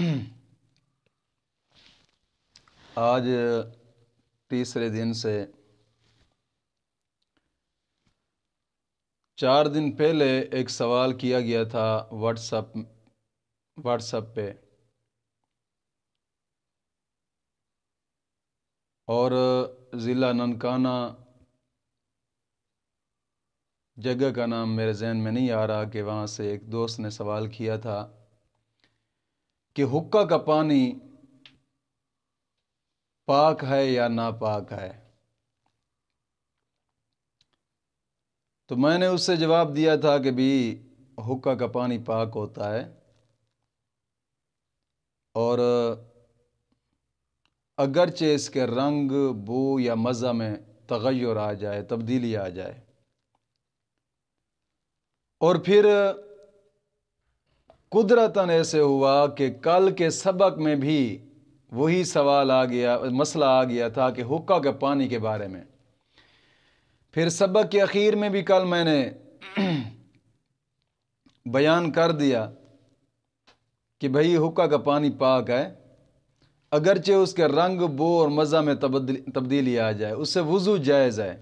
आज तीसरे दिन से चार दिन पहले एक सवाल किया गया था व्हाट्सअप व्हाट्सअप पे और ज़िला ननकाना जगह का नाम मेरे जहन में नहीं आ रहा कि वहाँ से एक दोस्त ने सवाल किया था कि हुक्का का पानी पाक है या नापाक है तो मैंने उससे जवाब दिया था कि भी हुक्का का पानी पाक होता है और अगरचे इसके रंग बू या मज़ा में तगैर आ जाए तब्दीली आ जाए और फिर कुदरतन ऐसे हुआ कि कल के सबक में भी वही सवाल आ गया मसला आ गया था कि हुक्का के पानी के बारे में फिर सबक के अखीर में भी कल मैंने बयान कर दिया कि भाई हुक्का का पानी पाक है अगरचे उसके रंग बो और मज़ा में तब्दीली आ जाए उससे वज़ू जायज़ है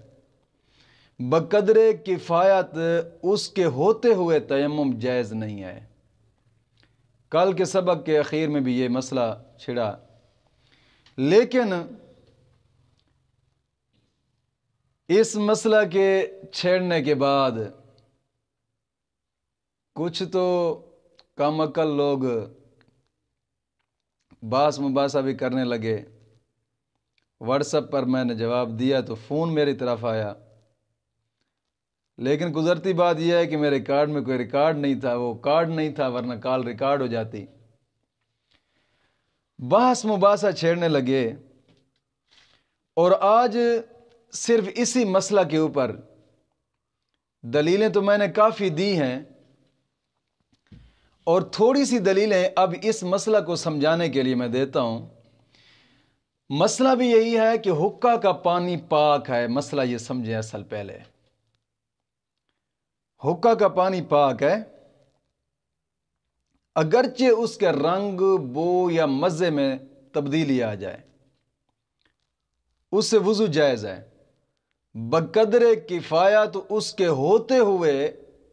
बकदरे किफ़ायत उसके होते हुए तयम जायज़ नहीं है कल के सबक के अखीर में भी ये मसला छिड़ा लेकिन इस मसला के छेड़ने के बाद कुछ तो कम अक्ल लोग बास मुबासा भी करने लगे व्हाट्सएप पर मैंने जवाब दिया तो फ़ोन मेरी तरफ आया लेकिन गुजरती बात यह है कि मेरे कार्ड में कोई रिकॉर्ड नहीं था वो कार्ड नहीं था वरना कॉल रिकॉर्ड हो जाती बहस मुबासा छेड़ने लगे और आज सिर्फ इसी मसला के ऊपर दलीलें तो मैंने काफ़ी दी हैं और थोड़ी सी दलीलें अब इस मसला को समझाने के लिए मैं देता हूं मसला भी यही है कि हुक्का का पानी पाक है मसला ये समझे असल पहले होका का पानी पाक है अगरचे उसके रंग बो या मज़े में तब्दीली आ जाए उससे वज़ू जायज़ है बकदर किफ़ायत उसके होते हुए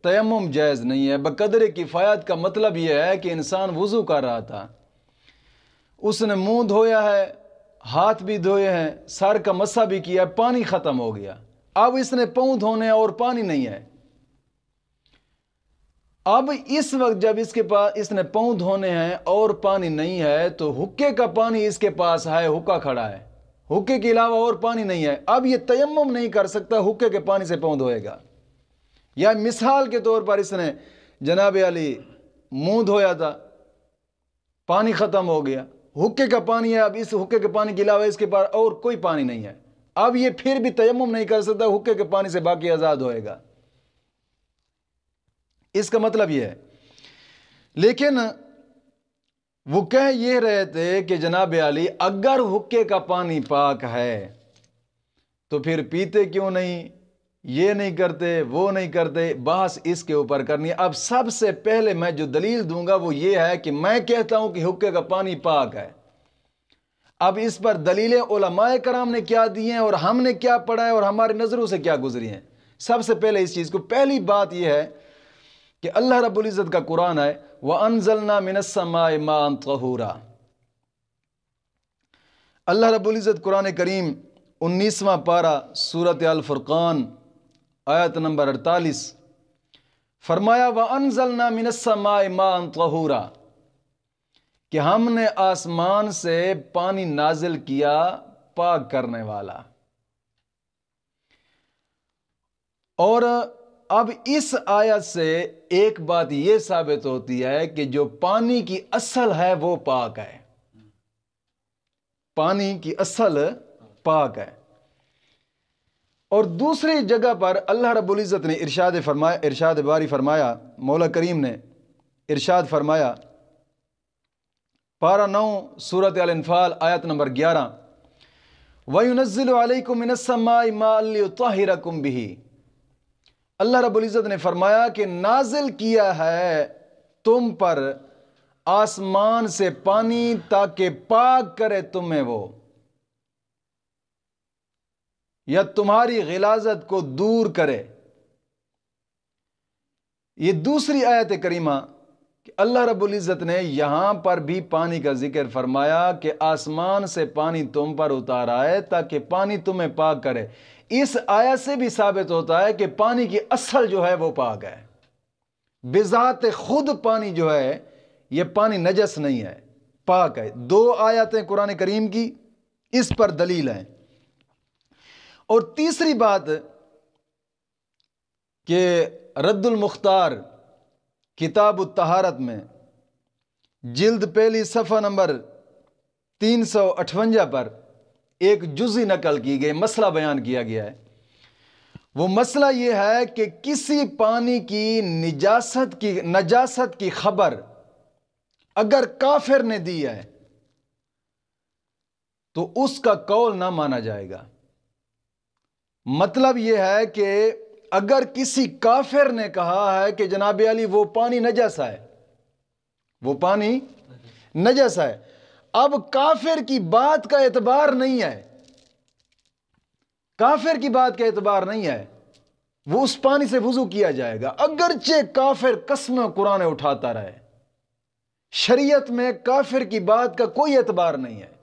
तयम जायज़ नहीं है बकदर किफ़ायत का मतलब यह है कि इंसान वज़ू कर रहा था उसने मुंह धोया है हाथ भी धोए हैं सर का मसा भी किया है पानी ख़त्म हो गया अब इसने पौ धोने और पानी नहीं है अब इस वक्त जब इसके पास इसने पाँव धोने हैं और पानी नहीं है तो हुक्के का पानी इसके पास है हुक्का खड़ा है हुक्के के अलावा और पानी नहीं है अब ये तयम नहीं कर सकता हुक्के के पानी से पाँव धोएगा या मिसाल के तौर पर इसने जनाब अली मुंह धोया था पानी ख़त्म हो गया हुक्के का पानी है अब इस हुक्के के पानी के अलावा इसके पास और कोई पानी नहीं है अब ये फिर भी तयम नहीं कर सकता हुक्के के पानी से बाकी आज़ाद होएगा इसका मतलब यह है लेकिन वो कह ये रहे थे कि जनाब अली अगर हुक्के का पानी पाक है तो फिर पीते क्यों नहीं ये नहीं करते वो नहीं करते बहस इसके ऊपर करनी अब सबसे पहले मैं जो दलील दूंगा वो ये है कि मैं कहता हूं कि हुक्के का पानी पाक है अब इस पर दलीलें ओलमाए कराम ने क्या दी हैं और हमने क्या पढ़ा है और हमारी नज़रों से क्या गुजरी हैं सबसे पहले इस चीज़ को पहली बात यह है कि अल्लाह इज़्ज़त का कुरान है वह अनजलना मिनसमाय मान तहूरा अल्लाह इज़्ज़त कुरान करीम उन्नीसवा पारा सूरत अल फुरक़ान आयत नंबर अड़तालीस फरमाया व अनजलना मिनसमाय मान तहूरा कि हमने आसमान से पानी नाजिल किया पाक करने वाला और अब इस आयत से एक बात यह साबित होती है कि जो पानी की असल है वो पाक है पानी की असल पाक है और दूसरी जगह पर अल्लाह रब्बुल इज़्ज़त ने इरशाद फरमाया इरशाद बारी फरमाया मौला करीम ने इरशाद फरमाया पारा नौ सूरत अनफाल आयत नंबर ग्यारह वयुनज़िल अलैकुम मिनस्समाई मा लियुतहिरकुम बिही अल्लाह रबुल्ज़त ने फरमाया कि नाजिल किया है तुम पर आसमान से पानी ताकि पाक करे तुम्हें वो या तुम्हारी गिलाजत को दूर करे ये दूसरी आयत करीमा कि अल्लाह रबुल्ज़त ने यहां पर भी पानी का जिक्र फरमाया कि आसमान से पानी तुम पर उतारा है ताकि पानी तुम्हें पाक करे इस आयत से भी साबित होता है कि पानी की असल जो है वो पाक है बिजात खुद पानी जो है ये पानी नजस नहीं है पाक है दो आयतें कुरान करीम की इस पर दलील हैं और तीसरी बात कि रद्दुलमुख्तार किताब तहारत में जिल्द पहली सफ़ा नंबर तीन सौ अठवंजा पर एक जुजी नकल की गई मसला बयान किया गया है वो मसला ये है कि किसी पानी की निजासत की नजासत की खबर अगर काफिर ने दी है तो उसका कौल ना माना जाएगा मतलब यह है कि अगर किसी काफिर ने कहा है कि जनाब अली वो पानी नजस है वो पानी नजस है अब काफिर की बात का एतबार नहीं है काफिर की बात का एतबार नहीं है वो उस पानी से वजू किया जाएगा अगरचे काफिर कसम कुरान उठाता रहे शरीयत में काफिर की बात का कोई एतबार नहीं है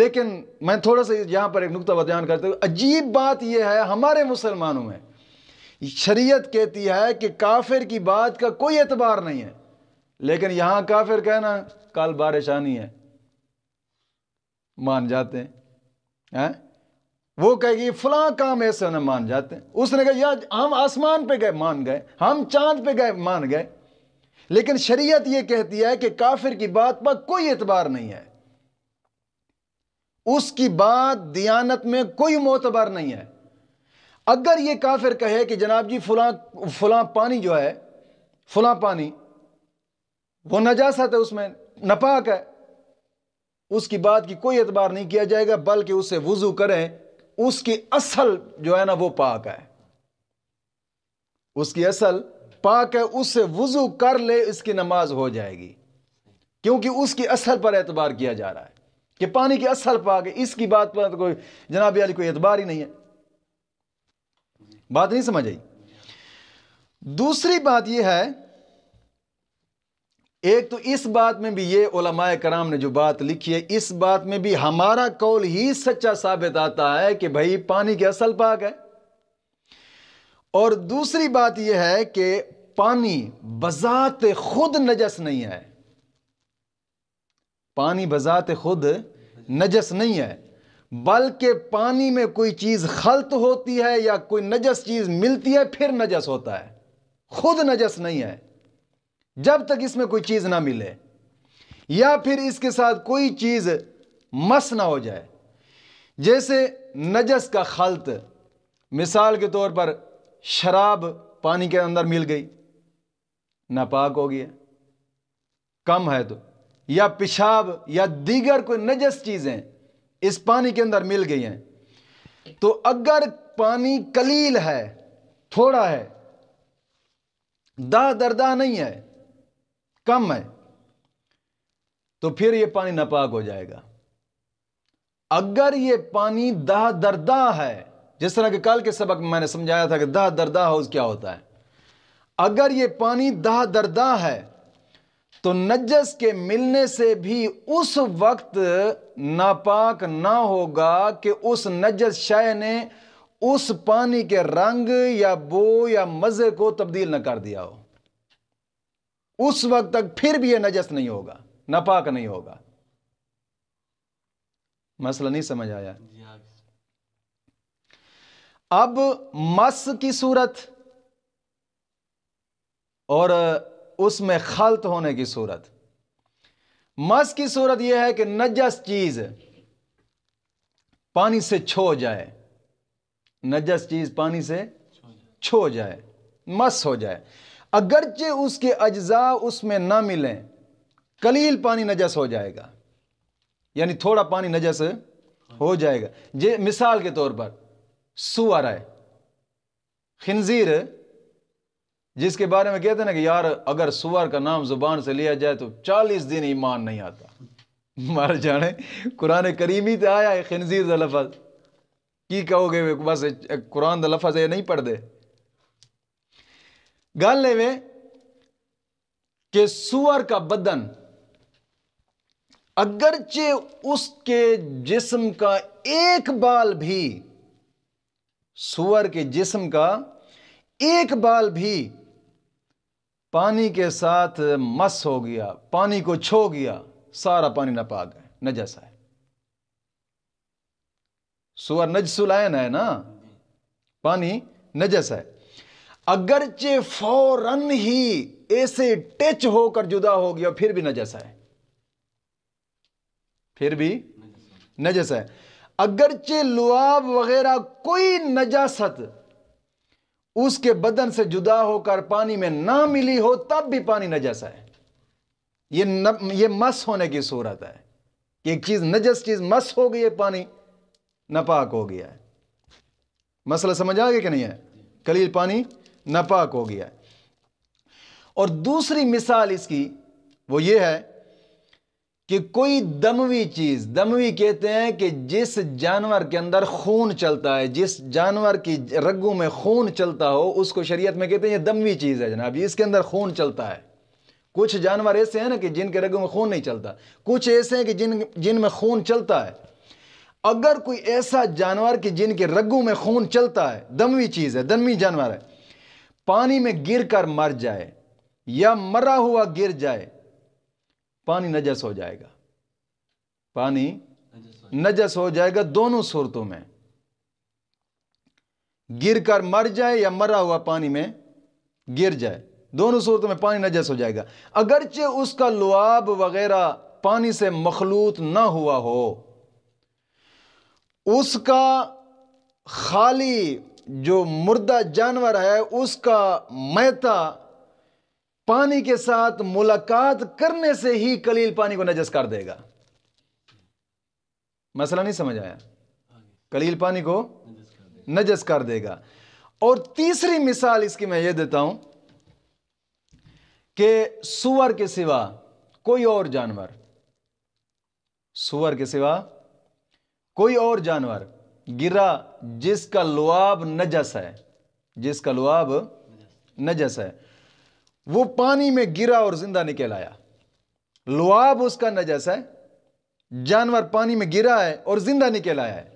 लेकिन मैं थोड़ा सा यहां पर एक नुकता बयान करते हुए अजीब बात यह है हमारे मुसलमानों में शरीयत कहती है कि काफिर की बात का कोई एतबार नहीं है लेकिन यहां काफिर कहना कल बारिश आनी है मान जाते हैं है? वो कहेगी फला काम ऐसे उन्हें मान जाते हैं उसने कहा यार हम आसमान पे गए मान गए हम चांद पे गए मान गए लेकिन शरीयत ये कहती है कि काफिर की बात पर कोई एतबार नहीं है उसकी बात दियानत में कोई मोतबर नहीं है अगर ये काफिर कहे कि जनाब जी फुला फुला पानी जो है फुला पानी वो नजासत है उसमें नपाक है उसकी बात की कोई एतबार नहीं किया जाएगा बल्कि उसे वजू करें उसकी असल जो है ना वो पाक है उसकी असल पाक है उससे वजू कर ले इसकी नमाज हो जाएगी क्योंकि उसकी असल पर एतबार किया जा रहा है कि पानी की असल पाक है इसकी बात पर तो कोई जनाब अली कोई एतबार ही नहीं है बात नहीं समझ आई दूसरी बात यह है एक तो इस बात में भी ये ओलमाय कराम ने जो बात लिखी है इस बात में भी हमारा कौल ही सच्चा साबित आता है कि भाई पानी के असल पाक है और दूसरी बात यह है कि पानी बजात खुद नजस नहीं है पानी बजात खुद नजस नहीं है बल्कि पानी में कोई चीज़ खलत होती है या कोई नजस चीज़ मिलती है फिर नजस होता है खुद नजस नहीं है जब तक इसमें कोई चीज़ ना मिले या फिर इसके साथ कोई चीज़ मस ना हो जाए जैसे नजस का खलत मिसाल के तौर पर शराब पानी के अंदर मिल गई नापाक हो गया कम है तो या पेशाब या दीगर कोई नजस चीज़ें इस पानी के अंदर मिल गई हैं तो अगर पानी कलील है थोड़ा है दा दरदा नहीं है कम है तो फिर यह पानी नापाक हो जाएगा अगर यह पानी दह दरदा है जिस तरह के कल के सबक में मैंने समझाया था कि दह दरदा हाउस क्या होता है अगर यह पानी दह दरदा है तो नजस के मिलने से भी उस वक्त नापाक ना होगा कि उस नजस शय ने उस पानी के रंग या बो या मज़े को तब्दील न कर दिया हो उस वक्त तक फिर भी यह नजस नहीं होगा नपाक नहीं होगा मसला नहीं समझ आया अब मस की सूरत और उसमें खलत होने की सूरत मस की सूरत यह है कि नजस चीज पानी से छो जाए नजस चीज पानी से छो जाए मस हो जाए अगरचे उसके अज्जा उसमें ना मिलें कलील पानी नजस हो जाएगा यानी थोड़ा पानी नजस हो जाएगा जे मिसाल के तौर पर सुअर है खिंजीर जिसके बारे में कहते हैं ना कि यार अगर सुअर का नाम जुबान से लिया जाए तो चालीस दिन ईमान नहीं आता मर जाने कुरान करीमी तो आया है खनजीर का लफज की कहोगे बस कुरान का लफज ये नहीं दे गाल लेवे कि सुअर का बदन अगरचे उसके जिस्म का एक बाल भी सुअर के जिस्म का एक बाल भी पानी के साथ मस हो गया पानी को छो गया सारा पानी नपाक है नजसा है सुअर नजसुलायन है ना पानी नजस है अगरचे फौरन ही ऐसे टच होकर जुदा हो गया फिर भी नजस है फिर भी नजस है अगरचे लुआब वगैरह कोई नजासत उसके बदन से जुदा होकर पानी में ना मिली हो तब भी पानी नजस है ये न, ये मस होने की सूरत है कि एक चीज नजस चीज मस हो गई है पानी नपाक हो गया है मसला समझ आ गया कि नहीं है कलील पानी नापाक हो गया है और दूसरी मिसाल इसकी वो ये है कि कोई दमवी चीज़ दमवी कहते हैं कि जिस जानवर के अंदर खून चलता है जिस जानवर की रगों में खून चलता हो उसको शरीयत में कहते हैं ये दमवी चीज़ है जनाब इसके अंदर खून चलता है कुछ जानवर ऐसे हैं ना कि जिनके रगों में खून नहीं चलता कुछ ऐसे हैं कि जिन जिनमें खून चलता है अगर कोई ऐसा जानवर कि जिनके रगों में खून चलता है दमवी चीज़ है दमवी जानवर है पानी में गिर कर मर जाए या मरा हुआ गिर जाए पानी नजस हो जाएगा पानी नजस हो जाएगा दोनों सूरतों में गिर कर मर जाए या मरा हुआ पानी में गिर जाए दोनों सूरतों में पानी नजस हो जाएगा अगरचे उसका लुआब वगैरह पानी से मखलूत ना हुआ हो उसका खाली जो मुर्दा जानवर है उसका मैता पानी के साथ मुलाकात करने से ही कलील पानी को नजस कर देगा मसला नहीं समझ आया कलील पानी को नजस कर देगा और तीसरी मिसाल इसकी मैं ये देता हूं कि सुअर के सिवा कोई और जानवर सुअर के सिवा कोई और जानवर गिरा जिसका लुआब नजस है जिसका लुआब नजस है वो पानी में गिरा और जिंदा निकल आया लुआब उसका नजस है जानवर पानी में गिरा है और जिंदा निकल आया है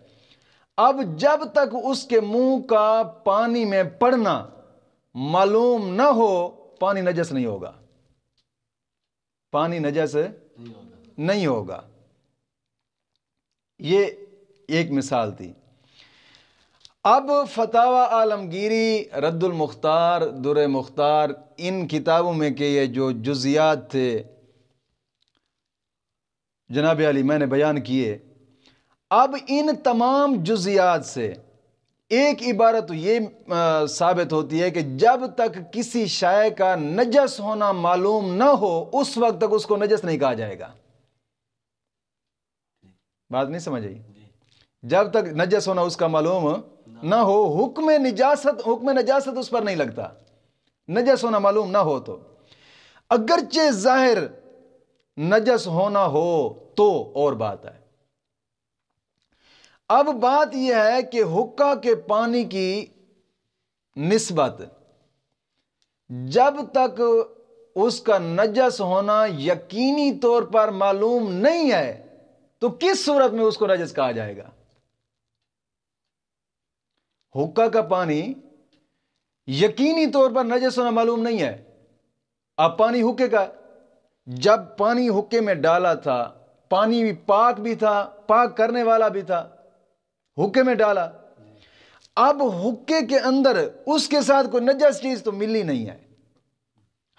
अब जब तक उसके मुंह का पानी में पड़ना मालूम ना हो पानी नजस नहीं होगा पानी नजस नहीं होगा ये एक मिसाल थी अब फतावा आलमगीरी रद्दुलमुख्तार दुर मुख्तार इन किताबों में के ये जो जुजियात थे जनाब अली मैंने बयान किए अब इन तमाम जुजियात से एक इबारत ये साबित होती है कि जब तक किसी शाय का नजस होना मालूम ना हो उस वक्त तक उसको नजस नहीं कहा जाएगा बात नहीं समझ आई जब तक नजस होना उसका मालूम ना हो हुक्म निजासत हुक्म नजासत उस पर नहीं लगता नजस होना मालूम ना हो तो अगरचे जाहिर नजस होना हो तो और बात है अब बात यह है कि हुक्का के पानी की निस्बत जब तक उसका नजस होना यकीनी तौर पर मालूम नहीं है तो किस सूरत में उसको नजस कहा जाएगा हुक्का का पानी यकीनी तौर पर नजस होना मालूम नहीं है अब पानी हुक्के का जब पानी हुक्के में डाला था पानी भी पाक भी था पाक करने वाला भी था हुक्के में डाला अब हुक्के के अंदर उसके साथ कोई नजस चीज तो मिली नहीं है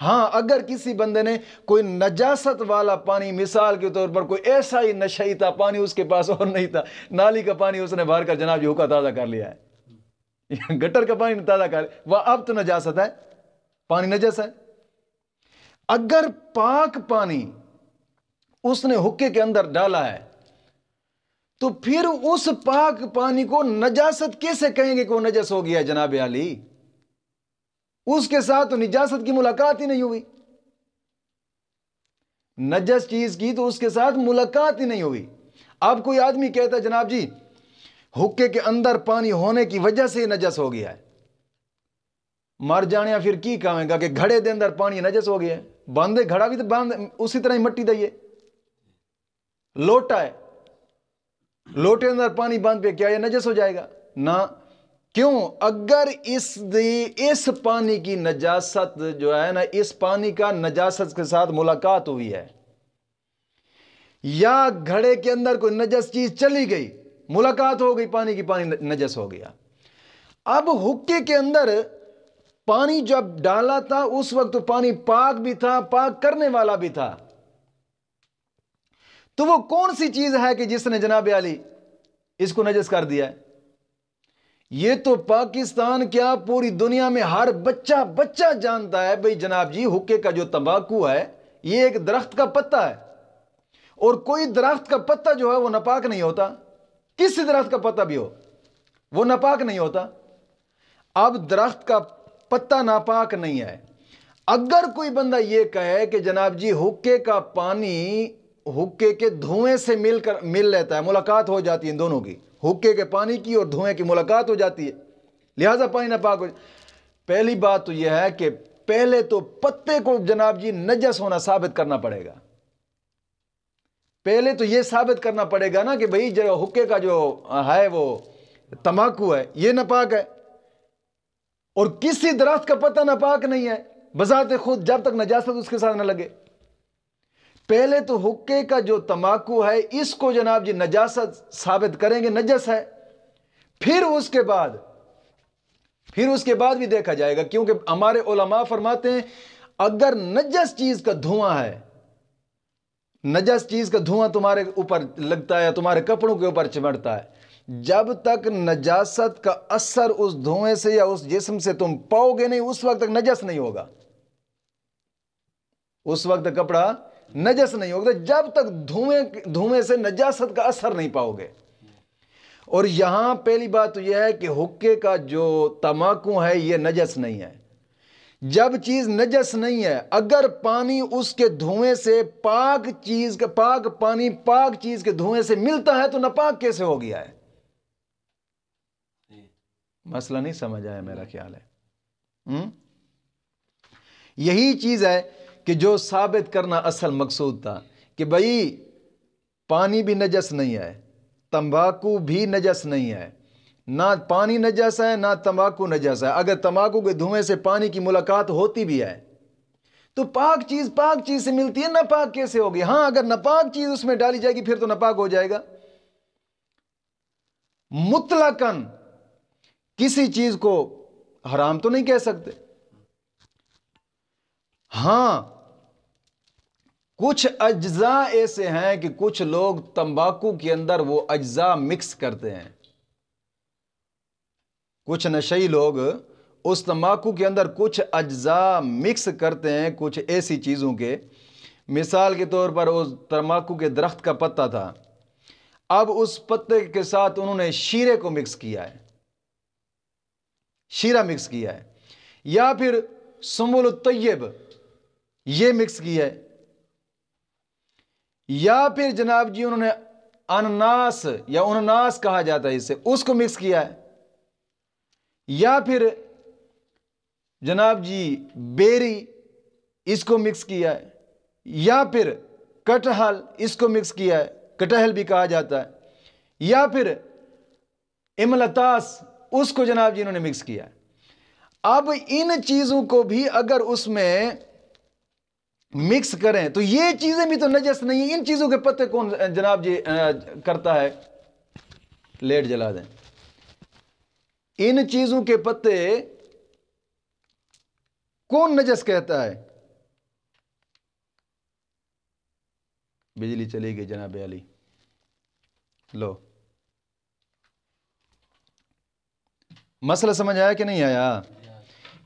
हां अगर किसी बंदे ने कोई नजासत वाला पानी मिसाल के तौर पर कोई ऐसा ही नशा ही था पानी उसके पास और नहीं था नाली का पानी उसने भरकर जनाब ये हुक्का ताज़ा कर लिया है गटर का पानी ताजा कर वह अब तो नजासत है पानी नजस है अगर पाक पानी उसने हुक्के के अंदर डाला है तो फिर उस पाक पानी को नजासत कैसे कहेंगे कि वो नजस हो गया जनाब अली उसके साथ तो निजासत की मुलाकात ही नहीं हुई नजस चीज की तो उसके साथ मुलाकात ही नहीं हुई अब कोई आदमी कहता जनाब जी हुक्के के अंदर पानी होने की वजह से नजस हो गया है मर जाने फिर की कहेगा कि घड़े के अंदर पानी नजस हो गया है बांधे घड़ा भी तो बांध उसी तरह ही मट्टी दिए लोटा है लोटे अंदर पानी बांध पे क्या यह नजस हो जाएगा ना क्यों अगर इस इस पानी की नजासत जो है ना इस पानी का नजासत के साथ मुलाकात हुई है या घड़े के अंदर कोई नजस चीज चली गई मुलाकात हो गई पानी की पानी नजस हो गया अब हुक्के के अंदर पानी जब डाला था उस वक्त तो पानी पाक भी था पाक करने वाला भी था तो वो कौन सी चीज है कि जिसने जनाब अली इसको नजस कर दिया है ये तो पाकिस्तान क्या पूरी दुनिया में हर बच्चा बच्चा जानता है भाई जनाब जी हुक्के का जो तंबाकू है ये एक दरख्त का पत्ता है और कोई दरख्त का पत्ता जो है वो नापाक नहीं होता किस दरख्त का पत्ता भी हो वो नापाक नहीं होता अब दरख्त का पत्ता नापाक नहीं है अगर कोई बंदा यह कहे कि जनाब जी हुक्के का पानी हुक्के के धुएं से मिलकर मिल लेता है मुलाकात हो जाती है दोनों की हुक्के के पानी की और धुएं की मुलाकात हो जाती है लिहाजा पानी नापाक हो पहली बात तो यह है कि पहले तो पत्ते को जनाब जी नजस होना साबित करना पड़ेगा पहले तो ये साबित करना पड़ेगा ना कि भाई जो हुक्के का जो है वो तम्बाकू है ये नापाक है और किसी दरख्त का पता नापाक नहीं है बजाते खुद जब तक नजासत उसके साथ ना लगे पहले तो हुक्के का जो तम्बाकू है इसको जनाब जी नजासत साबित करेंगे नजस है फिर उसके बाद फिर उसके बाद भी देखा जाएगा क्योंकि हमारे ओलमा फरमाते हैं अगर नजस चीज का धुआं है नजस चीज़ का धुआं तुम्हारे ऊपर लगता है या तुम्हारे कपड़ों के ऊपर चिमटता है जब तक नजासत का असर उस धुएं से या उस जिस्म से तुम पाओगे नहीं उस वक्त तक नजस नहीं होगा उस वक्त कपड़ा नजस नहीं होगा जब तक धुएं धुएं से नजासत का असर नहीं पाओगे और यहां पहली बात तो यह है कि हुक्के का जो तमाकू है यह नजस नहीं है जब चीज़ नजस नहीं है अगर पानी उसके धुएं से पाक चीज़ का पाक पानी पाक चीज़ के धुएं से मिलता है तो नपाक कैसे हो गया है मसला नहीं समझ आया मेरा ख्याल है हुँ? हम्म? यही चीज़ है कि जो साबित करना असल मकसूद था कि भाई पानी भी नजस नहीं है तंबाकू भी नजस नहीं है ना पानी नजस है ना तंबाकू नजस है अगर तंबाकू के धुएं से पानी की मुलाकात होती भी है तो पाक चीज़ पाक चीज़ से मिलती है नापाक कैसे होगी हां अगर नापाक चीज़ उसमें डाली जाएगी फिर तो नापाक हो जाएगा मुतलाकन किसी चीज़ को हराम तो नहीं कह सकते हां कुछ अज्जा ऐसे हैं कि कुछ लोग तंबाकू के अंदर वो अज्जा मिक्स करते हैं कुछ नशई लोग उस तम्बाकू के अंदर कुछ अज्जा मिक्स करते हैं कुछ ऐसी चीज़ों के मिसाल के तौर पर उस तम्बाकू के दरख्त का पत्ता था अब उस पत्ते के साथ उन्होंने शीरे को मिक्स किया है शीरा मिक्स किया है या फिर सुमुल तैयब ये मिक्स किया है या फिर जनाब जी उन्होंने अननास या उननास कहा जाता है इसे उसको मिक्स किया है या फिर जनाब जी बेरी इसको मिक्स किया है या फिर कटहल इसको मिक्स किया है कटहल भी कहा जाता है या फिर इमलतास उसको जनाब जी इन्होंने मिक्स किया है अब इन चीज़ों को भी अगर उसमें मिक्स करें तो ये चीज़ें भी तो नजस नहीं है इन चीज़ों के पत्ते कौन जनाब जी करता है लेट जला दें इन चीज़ों के पत्ते कौन नजस कहता है बिजली चली गई जनाब अली लो मसला समझ आया कि नहीं आया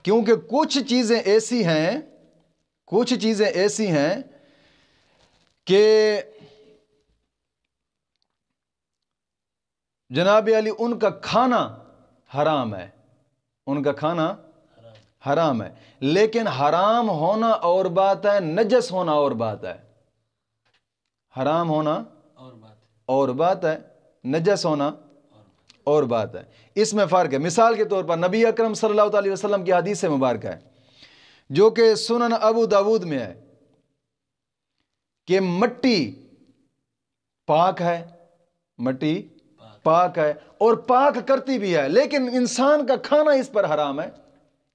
क्योंकि कुछ चीज़ें ऐसी हैं कुछ चीज़ें ऐसी हैं कि जनाब अली उनका खाना हराम है उनका खाना हराम है लेकिन हराम होना और बात है नजस होना और बात है हराम होना और बात और बात है नजस होना और बात है इसमें फ़र्क है मिसाल के तौर पर नबी अकरम सल्लल्लाहु अलैहि वसल्लम की हदीस मुबारक है जो कि सुनन अबू दाऊद में है कि मट्टी पाक है मट्टी पाक है और पाक करती भी है लेकिन इंसान का खाना इस पर हराम है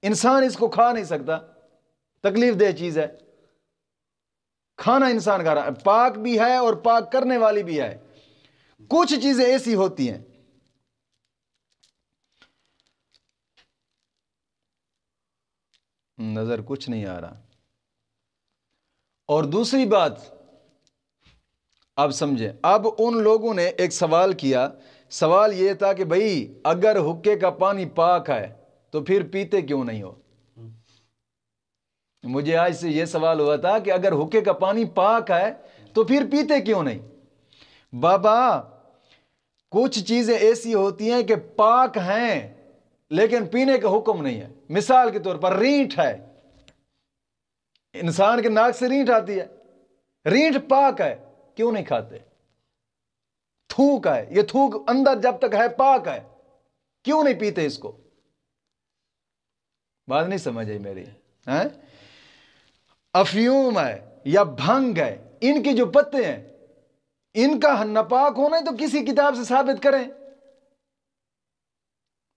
इंसान इसको खा नहीं सकता तकलीफ देह चीज़ है खाना इंसान का हराम पाक भी है और पाक करने वाली भी है कुछ चीज़ें ऐसी होती हैं नज़र कुछ नहीं आ रहा और दूसरी बात अब समझे अब उन लोगों ने एक सवाल किया सवाल ये था कि भाई अगर हुक्के का पानी पाक है तो फिर पीते क्यों नहीं हो मुझे आज से ये सवाल हुआ था कि अगर हुक्के का पानी पाक है तो फिर पीते क्यों नहीं बाबा कुछ चीज़ें ऐसी होती हैं कि पाक हैं लेकिन पीने का हुक्म नहीं है मिसाल के तौर पर रीठ है इंसान के नाक से रीठ आती है रीठ पाक है क्यों नहीं खाते थूक है ये थूक अंदर जब तक है पाक है क्यों नहीं पीते इसको बात नहीं समझ आई मेरी है अफ्यूम है या भंग है इनके जो पत्ते हैं इनका नपाक होना है तो किसी किताब से साबित करें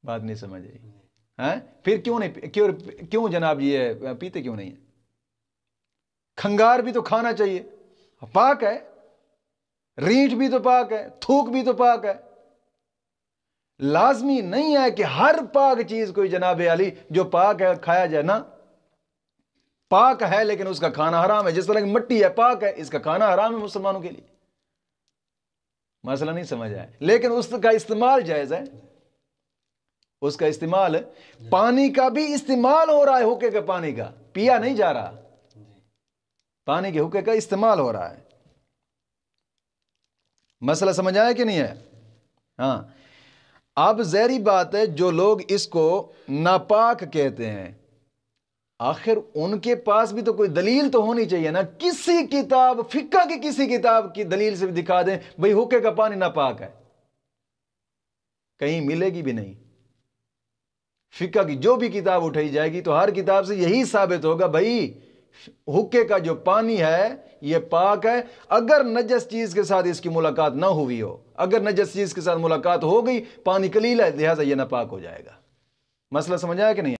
बात नहीं समझ आई है फिर क्यों नहीं क्यों क्यों जनाब ये पीते क्यों नहीं है खंगार भी तो खाना चाहिए पाक है रीठ भी तो पाक है थूक भी तो पाक है लाजमी नहीं है कि हर पाक चीज कोई जनाब अली जो पाक है खाया जाए ना पाक है लेकिन उसका खाना हराम है जिस तरह की मट्टी है पाक है इसका खाना हराम है मुसलमानों के लिए मसला नहीं समझ आया लेकिन उसका इस्तेमाल जायज़ है उसका इस्तेमाल पानी का भी इस्तेमाल हो रहा है हुक्के के पानी का पिया नहीं जा रहा पानी के हुक्के का इस्तेमाल हो रहा है मसला समझ आया कि नहीं है हाँ अब जहरी बात है जो लोग इसको नापाक कहते हैं आखिर उनके पास भी तो कोई दलील तो होनी चाहिए ना किसी किताब फिक्का की किसी किताब की दलील से भी दिखा दें भाई हुक्के का पानी नापाक है कहीं मिलेगी भी नहीं फिक्का की जो भी किताब उठाई जाएगी तो हर किताब से यही साबित होगा भाई हुक्के का जो पानी है ये पाक है अगर नजस चीज़ के साथ इसकी मुलाकात ना हुई हो अगर नजस चीज़ के साथ मुलाकात हो गई पानी कलील है लिहाजा ये नापाक हो जाएगा मसला समझ आया कि नहीं